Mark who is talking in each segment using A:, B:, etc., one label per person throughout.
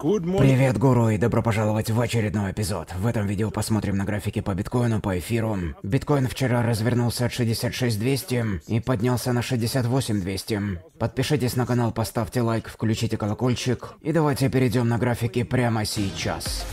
A: Привет, гуру, и добро пожаловать в очередной эпизод. В этом видео посмотрим на графики по биткоину, по эфиру. Биткоин вчера развернулся от 66200 и поднялся на 68200. Подпишитесь на канал, поставьте лайк, включите колокольчик. И давайте перейдем на графики прямо сейчас.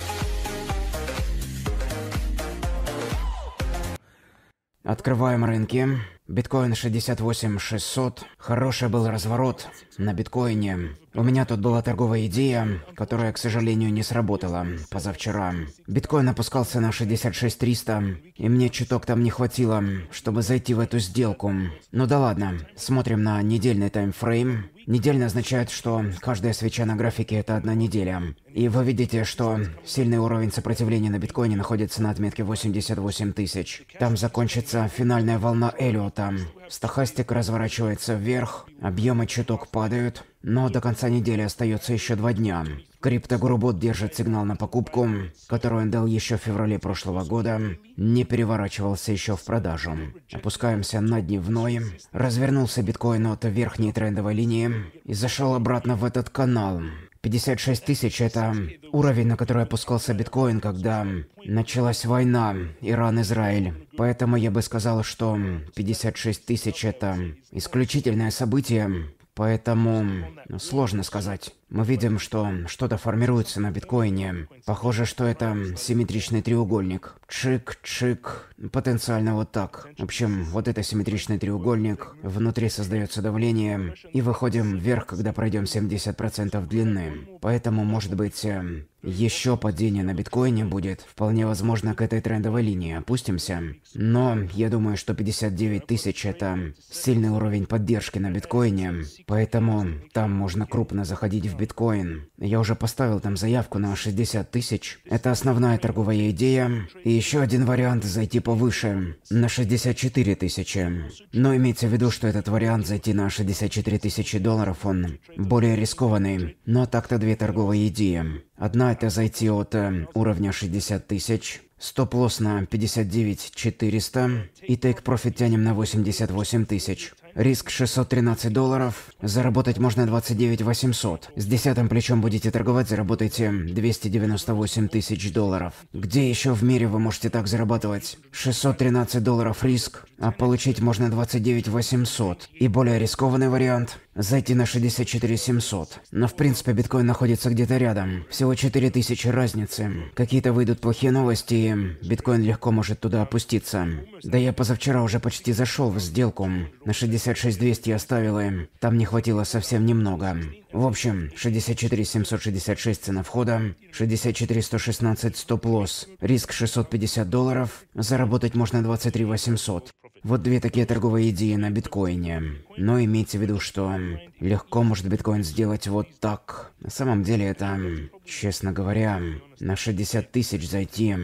A: Открываем рынки. Биткоин 68600. Хороший был разворот на биткоине. У меня тут была торговая идея, которая, к сожалению, не сработала позавчера. Биткоин опускался на 66300, и мне чуток там не хватило, чтобы зайти в эту сделку. Ну да ладно, смотрим на недельный таймфрейм. Недельно означает, что каждая свеча на графике – это одна неделя. И вы видите, что сильный уровень сопротивления на биткоине находится на отметке 88 тысяч. Там закончится финальная волна Эллиота. Стохастик разворачивается вверх, объемы чуток падают, но до конца недели остается еще два дня. Криптогурубот держит сигнал на покупку, которую он дал еще в феврале прошлого года, не переворачивался еще в продажу. Опускаемся на дневной, развернулся биткоин от верхней трендовой линии и зашел обратно в этот канал, 56 тысяч – это уровень, на который опускался биткоин, когда началась война Иран-Израиль. Поэтому я бы сказал, что 56 тысяч – это исключительное событие, Поэтому ну, сложно сказать. Мы видим, что что-то формируется на биткоине. Похоже, что это симметричный треугольник. Чик-чик. Потенциально вот так. В общем, вот это симметричный треугольник. Внутри создается давление. И выходим вверх, когда пройдем 70% длины. Поэтому, может быть, э, еще падение на биткоине будет. Вполне возможно, к этой трендовой линии опустимся. Но я думаю, что 59 тысяч это сильный уровень поддержки на биткоине. Поэтому там можно крупно заходить в биткоин. Я уже поставил там заявку на 60 тысяч. Это основная торговая идея. И еще один вариант зайти повыше. На 64 тысячи. Но имейте в виду, что этот вариант зайти на 64 тысячи долларов, он более рискованный. Но так-то две торговые идеи. Одна это зайти от э, уровня 60 тысяч. Стоп-лосс на 59 400. И тейк-профит тянем на 88 тысяч. Риск 613 долларов. Заработать можно 29 800. С десятым плечом будете торговать, заработаете 298 тысяч долларов. Где еще в мире вы можете так зарабатывать? 613 долларов риск а получить можно 29 800. И более рискованный вариант – зайти на 64 700. Но в принципе биткоин находится где-то рядом. Всего 4000 разницы. Какие-то выйдут плохие новости, и биткоин легко может туда опуститься. Да я позавчера уже почти зашел в сделку. На 66 200 я ставил, и там не хватило совсем немного. В общем, 64 766 цена входа, 64 116 стоп-лосс, риск 650 долларов, заработать можно 23 800. Вот две такие торговые идеи на биткоине. Но имейте в виду, что легко может биткоин сделать вот так. На самом деле это, честно говоря, на 60 тысяч зайти.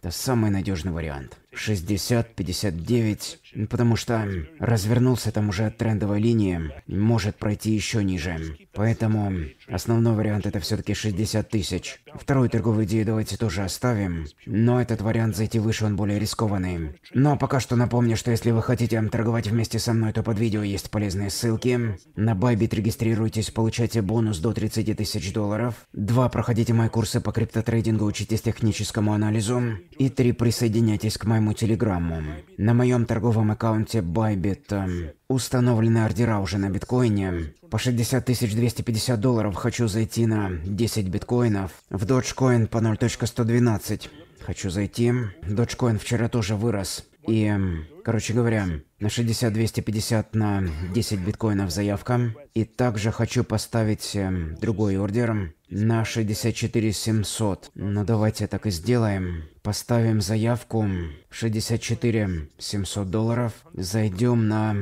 A: Это самый надежный вариант. 60-59, ну, потому что развернулся там уже от трендовой линии, может пройти еще ниже. Поэтому основной вариант это все-таки 60 тысяч. Вторую торговую идею давайте тоже оставим, но этот вариант зайти выше он более рискованный. Но ну, а пока что напомню, что если вы хотите торговать вместе со мной, то под видео есть полезные ссылки. На Bybit регистрируйтесь, получайте бонус до 30 тысяч долларов. два Проходите мои курсы по криптотрейдингу, учитесь техническому анализу. И три Присоединяйтесь к моему посылаемую телеграмму. На моем торговом аккаунте Bybit эм, установлены ордера уже на биткоине. По 60 250 долларов хочу зайти на 10 биткоинов. В Dogecoin по 0.112 хочу зайти. Dogecoin вчера тоже вырос. И, короче говоря, на 60-250 на 10 биткоинов заявка. И также хочу поставить эм, другой ордер на 64700. Но давайте так и сделаем. Поставим заявку 64700 долларов. Зайдем на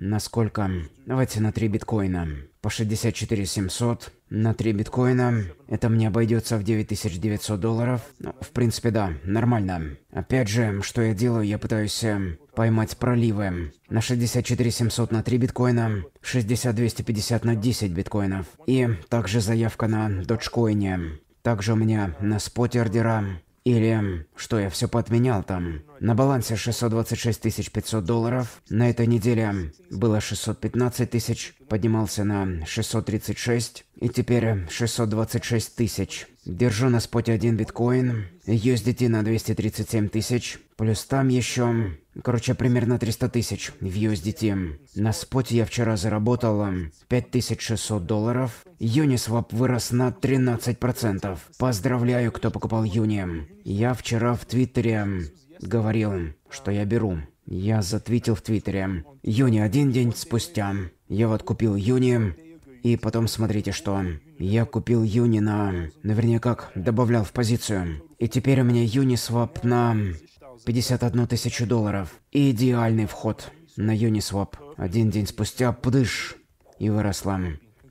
A: Насколько Давайте на 3 биткоина. По 64 700 на 3 биткоина. Это мне обойдется в 9900 долларов. Ну, в принципе, да, нормально. Опять же, что я делаю, я пытаюсь эм, поймать проливы. На 64 700 на 3 биткоина, 60 250 на 10 биткоинов. И также заявка на доджкоине. Также у меня на споте ордера. Или эм, что я все подменял там. На балансе 626 500 долларов. На этой неделе было 615 тысяч, поднимался на 636 и теперь 626 тысяч. Держу на споте один биткоин, USDT на 237 тысяч, плюс там еще, короче, примерно 300 тысяч в USDT. На споте я вчера заработал 5600 долларов, Uniswap вырос на 13%. Поздравляю, кто покупал Юни. Я вчера в Твиттере говорил, что я беру. Я затвитил в Твиттере. Юни один день спустя. Я вот купил Юни, и потом смотрите, что. Я купил Юни на... Наверняка как добавлял в позицию. И теперь у меня Юни свап на 51 тысячу долларов. Идеальный вход на Юни свап. Один день спустя, пдыш, и выросла.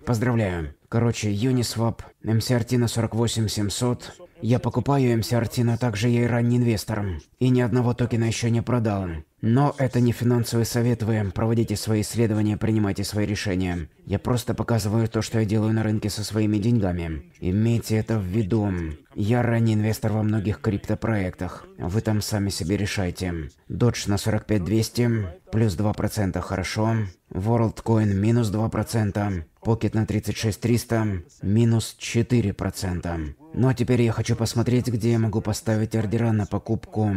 A: Поздравляю. Короче, Юни Uniswap, MCRT на 48700, я покупаю МСРТ, но а также я и ранний инвестором. И ни одного токена еще не продал. Но это не финансовый совет, вы проводите свои исследования, принимайте свои решения. Я просто показываю то, что я делаю на рынке со своими деньгами. Имейте это в виду. Я ранний инвестор во многих криптопроектах. Вы там сами себе решайте. Додж на 45 200 плюс 2%, хорошо. WorldCoin минус 2%, Pocket на 36 300 минус 4%. Но ну, а теперь я хочу посмотреть, где я могу поставить ордера на покупку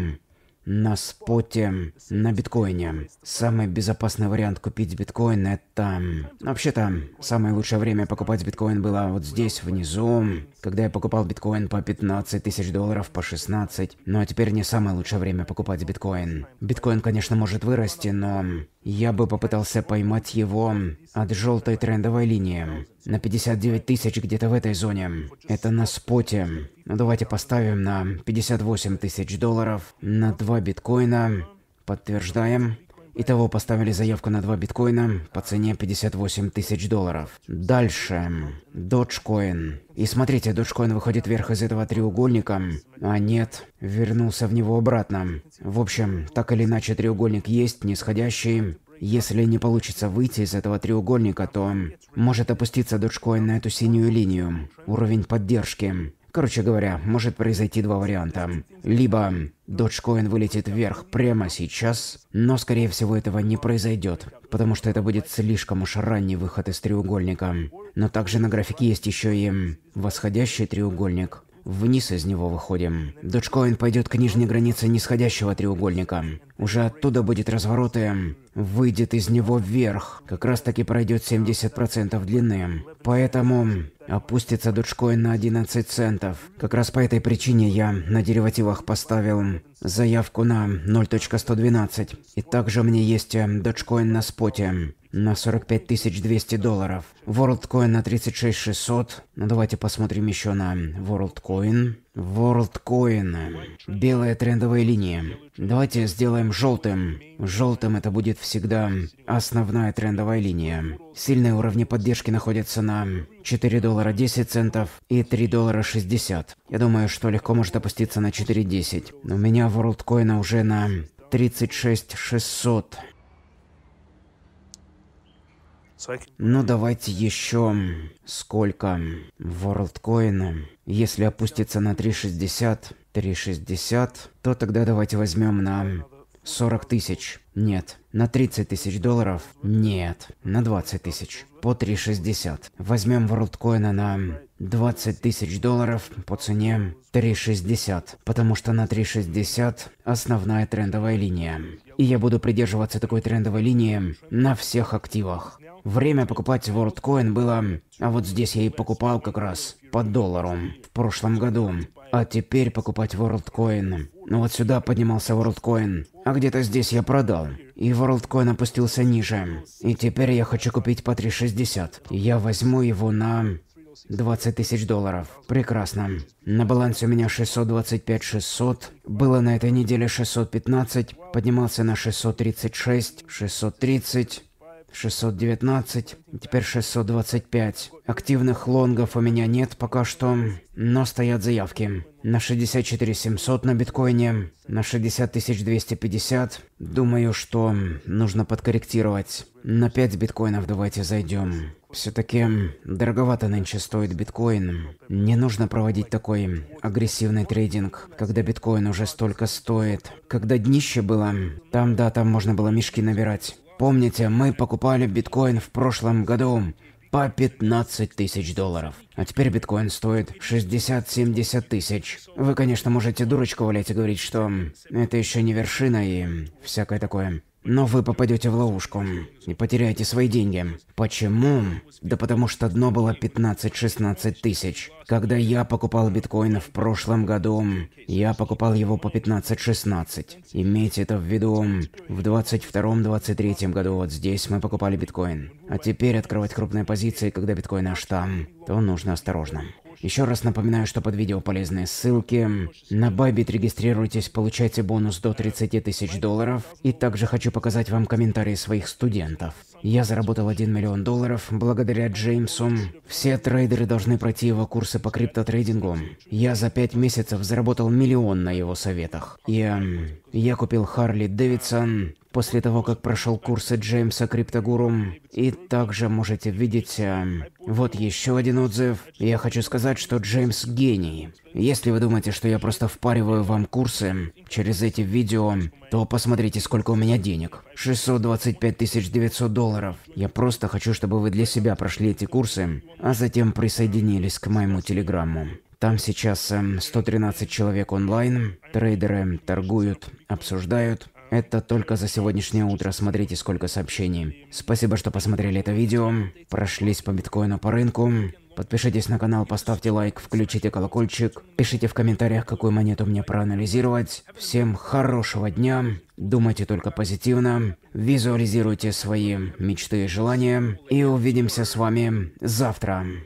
A: на споте на биткоине. Самый безопасный вариант купить биткоин это... Вообще-то, самое лучшее время покупать биткоин было вот здесь, внизу, когда я покупал биткоин по 15 тысяч долларов, по 16. Ну а теперь не самое лучшее время покупать биткоин. Биткоин, конечно, может вырасти, но я бы попытался поймать его от желтой трендовой линии на 59 тысяч где-то в этой зоне. Это на споте. Ну давайте поставим на 58 тысяч долларов, на 2 биткоина. Подтверждаем. Итого поставили заявку на 2 биткоина по цене 58 тысяч долларов. Дальше. Доджкоин. И смотрите, Доджкоин выходит вверх из этого треугольника. А нет, вернулся в него обратно. В общем, так или иначе треугольник есть, нисходящий. Если не получится выйти из этого треугольника, то может опуститься доджкоин на эту синюю линию, уровень поддержки. Короче говоря, может произойти два варианта. Либо доджкоин вылетит вверх прямо сейчас, но скорее всего этого не произойдет, потому что это будет слишком уж ранний выход из треугольника. Но также на графике есть еще и восходящий треугольник, Вниз из него выходим. Дочкоин пойдет к нижней границе нисходящего треугольника. Уже оттуда будет разворот и выйдет из него вверх. Как раз таки пройдет 70% длины. Поэтому опустится дочкоин на 11 центов. Как раз по этой причине я на деривативах поставил заявку на 0.112. И также мне есть э, дочкоин на споте на 45 200 долларов. WorldCoin на 36 600. Ну давайте посмотрим еще на WorldCoin. WorldCoin. Белая трендовая линия. Давайте сделаем желтым. Желтым это будет всегда основная трендовая линия. Сильные уровни поддержки находятся на 4 доллара 10 центов и 3 доллара 60. Я думаю, что легко может опуститься на 4.10. У меня WorldCoin уже на 36 600. Ну давайте еще сколько WorldCoin. Если опуститься на 360, 360, то тогда давайте возьмем на 40 тысяч. Нет. На 30 тысяч долларов? Нет. На 20 тысяч. По 3,60. Возьмем WorldCoin на 20 тысяч долларов по цене 3,60. Потому что на 3,60 основная трендовая линия. И я буду придерживаться такой трендовой линии на всех активах. Время покупать WorldCoin было... А вот здесь я и покупал как раз по доллару в прошлом году. А теперь покупать WorldCoin. Ну вот сюда поднимался WorldCoin, а где-то здесь я продал. И WorldCoin опустился ниже. И теперь я хочу купить по 3,60. Я возьму его на 20 тысяч долларов. Прекрасно. На балансе у меня 625 600. Было на этой неделе 615. Поднимался на 636, 630. 619, теперь 625. Активных лонгов у меня нет пока что, но стоят заявки. На 64 700 на биткоине, на 60 250. Думаю, что нужно подкорректировать. На 5 биткоинов давайте зайдем. Все-таки дороговато нынче стоит биткоин. Не нужно проводить такой агрессивный трейдинг, когда биткоин уже столько стоит. Когда днище было, там да, там можно было мешки набирать. Помните, мы покупали биткоин в прошлом году по 15 тысяч долларов. А теперь биткоин стоит 60-70 тысяч. Вы, конечно, можете дурочку валять и говорить, что это еще не вершина и всякое такое. Но вы попадете в ловушку и потеряете свои деньги. Почему? Да потому что дно было 15-16 тысяч. Когда я покупал биткоин в прошлом году, я покупал его по 15-16. Имейте это в виду. В 22-23 году вот здесь мы покупали биткоин. А теперь открывать крупные позиции, когда биткоин аж там, то нужно осторожно. Еще раз напоминаю, что под видео полезные ссылки. На Байбит регистрируйтесь, получайте бонус до 30 тысяч долларов. И также хочу показать вам комментарии своих студентов. Я заработал 1 миллион долларов благодаря Джеймсу. Все трейдеры должны пройти его курсы по криптотрейдингу. Я за 5 месяцев заработал миллион на его советах. И... Эм... Я купил Харли Дэвидсон после того, как прошел курсы Джеймса Криптогуру. И также можете видеть... Э, вот еще один отзыв. Я хочу сказать, что Джеймс гений. Если вы думаете, что я просто впариваю вам курсы через эти видео, то посмотрите, сколько у меня денег. 625 900 долларов. Я просто хочу, чтобы вы для себя прошли эти курсы, а затем присоединились к моему телеграмму. Там сейчас 113 эм, человек онлайн, трейдеры эм, торгуют, обсуждают. Это только за сегодняшнее утро, смотрите сколько сообщений. Спасибо, что посмотрели это видео, прошлись по биткоину по рынку. Подпишитесь на канал, поставьте лайк, включите колокольчик. Пишите в комментариях, какую монету мне проанализировать. Всем хорошего дня. Думайте только позитивно. Визуализируйте свои мечты и желания. И увидимся с вами завтра.